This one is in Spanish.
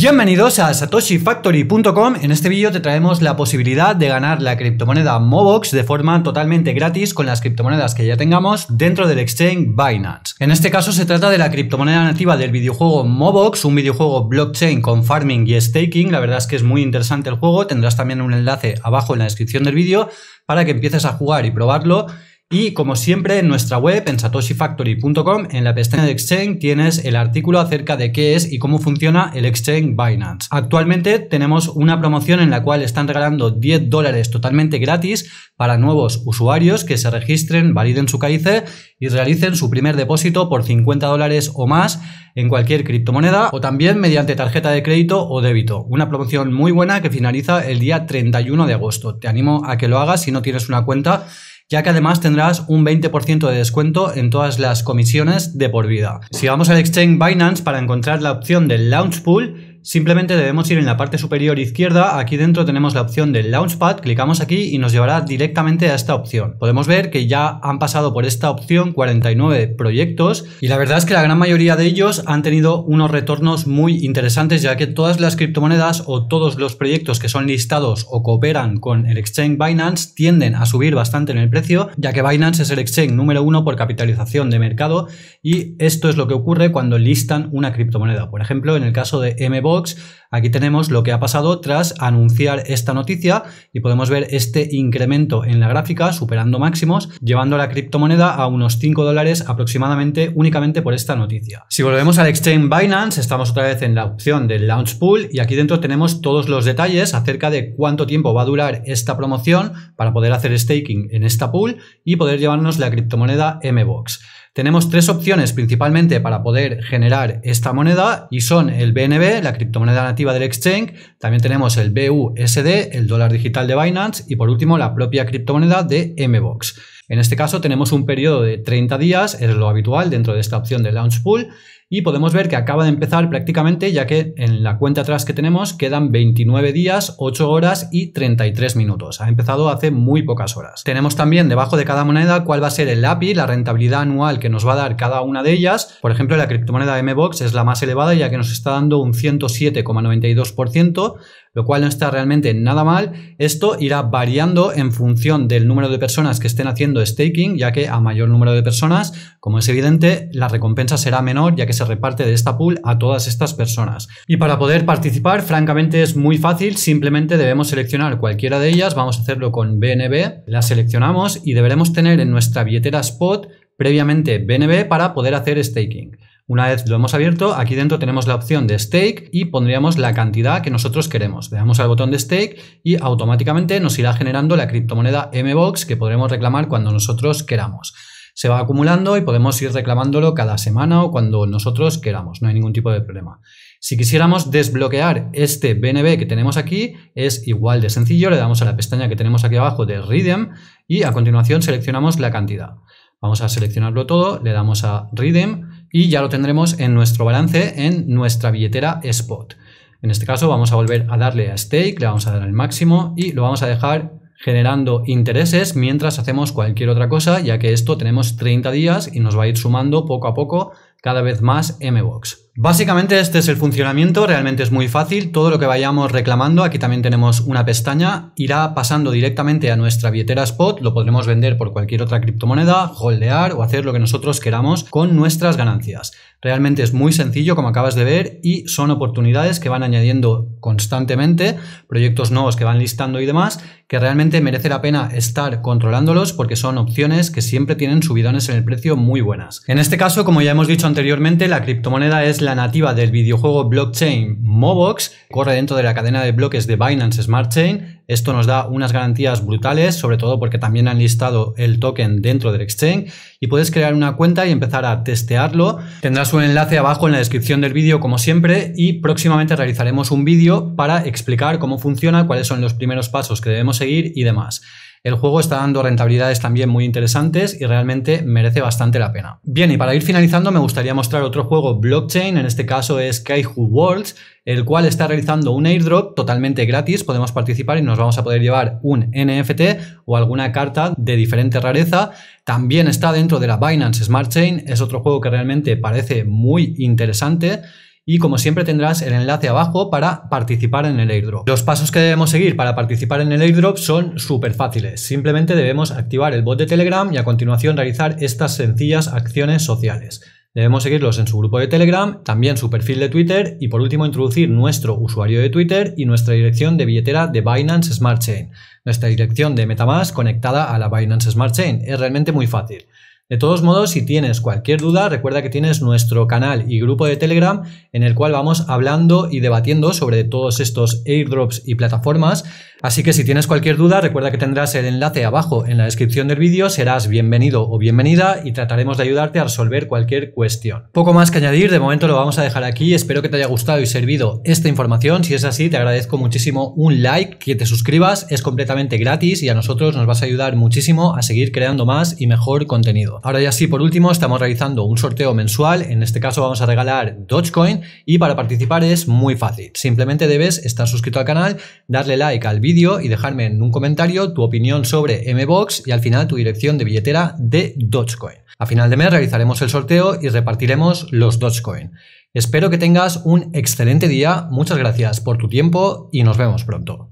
Bienvenidos a satoshifactory.com. En este vídeo te traemos la posibilidad de ganar la criptomoneda Mobox de forma totalmente gratis con las criptomonedas que ya tengamos dentro del exchange Binance. En este caso se trata de la criptomoneda nativa del videojuego Mobox, un videojuego blockchain con farming y staking. La verdad es que es muy interesante el juego. Tendrás también un enlace abajo en la descripción del vídeo para que empieces a jugar y probarlo y como siempre, en nuestra web, en satoshifactory.com, en la pestaña de Exchange tienes el artículo acerca de qué es y cómo funciona el Exchange Binance. Actualmente tenemos una promoción en la cual están regalando 10 dólares totalmente gratis para nuevos usuarios que se registren, validen su CAICE y realicen su primer depósito por 50 dólares o más en cualquier criptomoneda o también mediante tarjeta de crédito o débito. Una promoción muy buena que finaliza el día 31 de agosto. Te animo a que lo hagas si no tienes una cuenta ya que además tendrás un 20% de descuento en todas las comisiones de por vida. Si vamos al exchange Binance para encontrar la opción del Launch Pool, Simplemente debemos ir en la parte superior izquierda, aquí dentro tenemos la opción del Launchpad, clicamos aquí y nos llevará directamente a esta opción. Podemos ver que ya han pasado por esta opción 49 proyectos y la verdad es que la gran mayoría de ellos han tenido unos retornos muy interesantes ya que todas las criptomonedas o todos los proyectos que son listados o cooperan con el exchange Binance tienden a subir bastante en el precio ya que Binance es el exchange número uno por capitalización de mercado y esto es lo que ocurre cuando listan una criptomoneda. Por ejemplo, en el caso de MBOT aquí tenemos lo que ha pasado tras anunciar esta noticia y podemos ver este incremento en la gráfica superando máximos, llevando la criptomoneda a unos 5 dólares aproximadamente únicamente por esta noticia. Si volvemos al exchange Binance, estamos otra vez en la opción del Launch Pool y aquí dentro tenemos todos los detalles acerca de cuánto tiempo va a durar esta promoción para poder hacer staking en esta pool y poder llevarnos la criptomoneda MBOX. Tenemos tres opciones principalmente para poder generar esta moneda y son el BNB, la criptomoneda nativa del exchange, también tenemos el BUSD, el dólar digital de Binance y por último la propia criptomoneda de MBOX. En este caso tenemos un periodo de 30 días, es lo habitual dentro de esta opción de Launch Pool, y podemos ver que acaba de empezar prácticamente, ya que en la cuenta atrás que tenemos quedan 29 días, 8 horas y 33 minutos. Ha empezado hace muy pocas horas. Tenemos también debajo de cada moneda cuál va a ser el API, la rentabilidad anual que nos va a dar cada una de ellas. Por ejemplo, la criptomoneda MBOX es la más elevada, ya que nos está dando un 107,92% lo cual no está realmente nada mal. Esto irá variando en función del número de personas que estén haciendo staking, ya que a mayor número de personas, como es evidente, la recompensa será menor, ya que se reparte de esta pool a todas estas personas. Y para poder participar, francamente es muy fácil, simplemente debemos seleccionar cualquiera de ellas, vamos a hacerlo con BNB, la seleccionamos y deberemos tener en nuestra billetera spot previamente BNB para poder hacer staking. Una vez lo hemos abierto, aquí dentro tenemos la opción de stake y pondríamos la cantidad que nosotros queremos. Le damos al botón de stake y automáticamente nos irá generando la criptomoneda MBOX que podremos reclamar cuando nosotros queramos. Se va acumulando y podemos ir reclamándolo cada semana o cuando nosotros queramos, no hay ningún tipo de problema. Si quisiéramos desbloquear este BNB que tenemos aquí, es igual de sencillo, le damos a la pestaña que tenemos aquí abajo de Redeem y a continuación seleccionamos la cantidad. Vamos a seleccionarlo todo, le damos a Redeem y ya lo tendremos en nuestro balance en nuestra billetera Spot. En este caso vamos a volver a darle a Stake, le vamos a dar al máximo y lo vamos a dejar generando intereses mientras hacemos cualquier otra cosa, ya que esto tenemos 30 días y nos va a ir sumando poco a poco cada vez más MBOX. Básicamente este es el funcionamiento, realmente es muy fácil, todo lo que vayamos reclamando, aquí también tenemos una pestaña, irá pasando directamente a nuestra billetera spot, lo podremos vender por cualquier otra criptomoneda, holdear o hacer lo que nosotros queramos con nuestras ganancias. Realmente es muy sencillo, como acabas de ver, y son oportunidades que van añadiendo constantemente, proyectos nuevos que van listando y demás, que realmente merece la pena estar controlándolos porque son opciones que siempre tienen subidones en el precio muy buenas. En este caso, como ya hemos dicho anteriormente, la criptomoneda es la nativa del videojuego blockchain Mobox, corre dentro de la cadena de bloques de Binance Smart Chain esto nos da unas garantías brutales, sobre todo porque también han listado el token dentro del exchange y puedes crear una cuenta y empezar a testearlo. Tendrás un enlace abajo en la descripción del vídeo como siempre y próximamente realizaremos un vídeo para explicar cómo funciona, cuáles son los primeros pasos que debemos seguir y demás. El juego está dando rentabilidades también muy interesantes y realmente merece bastante la pena. Bien, y para ir finalizando me gustaría mostrar otro juego blockchain, en este caso es Kaiju Worlds, el cual está realizando un airdrop totalmente gratis, podemos participar y nos vamos a poder llevar un NFT o alguna carta de diferente rareza. También está dentro de la Binance Smart Chain, es otro juego que realmente parece muy interesante y como siempre tendrás el enlace abajo para participar en el airdrop. Los pasos que debemos seguir para participar en el airdrop son súper fáciles. Simplemente debemos activar el bot de Telegram y a continuación realizar estas sencillas acciones sociales. Debemos seguirlos en su grupo de Telegram, también su perfil de Twitter y por último introducir nuestro usuario de Twitter y nuestra dirección de billetera de Binance Smart Chain. Nuestra dirección de Metamask conectada a la Binance Smart Chain. Es realmente muy fácil. De todos modos, si tienes cualquier duda, recuerda que tienes nuestro canal y grupo de Telegram en el cual vamos hablando y debatiendo sobre todos estos airdrops y plataformas Así que si tienes cualquier duda, recuerda que tendrás el enlace abajo en la descripción del vídeo, serás bienvenido o bienvenida y trataremos de ayudarte a resolver cualquier cuestión. Poco más que añadir, de momento lo vamos a dejar aquí, espero que te haya gustado y servido esta información, si es así te agradezco muchísimo un like, que te suscribas, es completamente gratis y a nosotros nos vas a ayudar muchísimo a seguir creando más y mejor contenido. Ahora ya sí, por último, estamos realizando un sorteo mensual, en este caso vamos a regalar Dogecoin y para participar es muy fácil, simplemente debes estar suscrito al canal, darle like al vídeo, vídeo y dejarme en un comentario tu opinión sobre MBOX y al final tu dirección de billetera de Dogecoin. A final de mes realizaremos el sorteo y repartiremos los Dogecoin. Espero que tengas un excelente día, muchas gracias por tu tiempo y nos vemos pronto.